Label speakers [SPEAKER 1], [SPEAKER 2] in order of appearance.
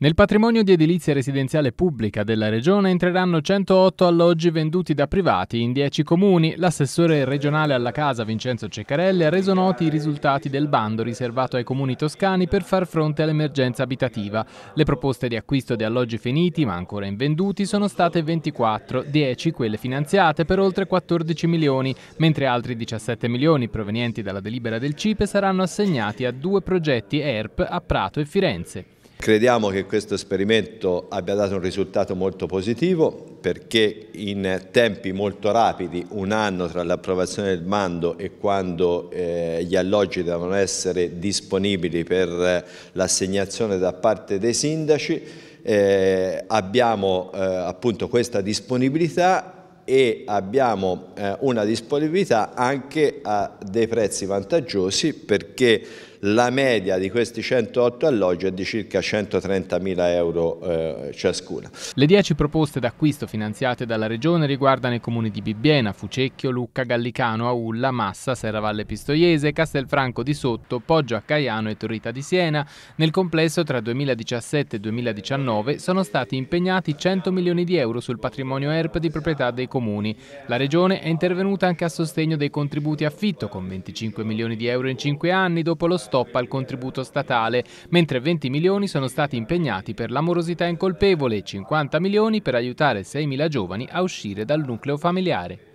[SPEAKER 1] Nel patrimonio di edilizia residenziale pubblica della Regione entreranno 108 alloggi venduti da privati in 10 comuni. L'assessore regionale alla casa Vincenzo Ceccarelli ha reso noti i risultati del bando riservato ai comuni toscani per far fronte all'emergenza abitativa. Le proposte di acquisto di alloggi finiti, ma ancora invenduti, sono state 24, 10 quelle finanziate per oltre 14 milioni, mentre altri 17 milioni provenienti dalla delibera del CIPE saranno assegnati a due progetti ERP a Prato e Firenze.
[SPEAKER 2] Crediamo che questo esperimento abbia dato un risultato molto positivo perché in tempi molto rapidi, un anno tra l'approvazione del mando e quando eh, gli alloggi devono essere disponibili per eh, l'assegnazione da parte dei sindaci, eh, abbiamo eh, appunto questa disponibilità e abbiamo eh, una disponibilità anche a dei prezzi vantaggiosi perché la media di questi 108 alloggi è di circa 130.000 euro eh, ciascuna.
[SPEAKER 1] Le 10 proposte d'acquisto finanziate dalla Regione riguardano i comuni di Bibbiena, Fucecchio, Lucca, Gallicano, Aulla, Massa, Serravalle Pistoiese, Castelfranco di Sotto, Poggio a Caiano e Torrita di Siena. Nel complesso tra 2017 e 2019 sono stati impegnati 100 milioni di euro sul patrimonio ERP di proprietà dei comuni. La Regione è intervenuta anche a sostegno dei contributi affitto con 25 milioni di euro in 5 anni dopo lo stop al contributo statale, mentre 20 milioni sono stati impegnati per l'amorosità incolpevole e 50 milioni per aiutare 6.000 giovani a uscire dal nucleo familiare.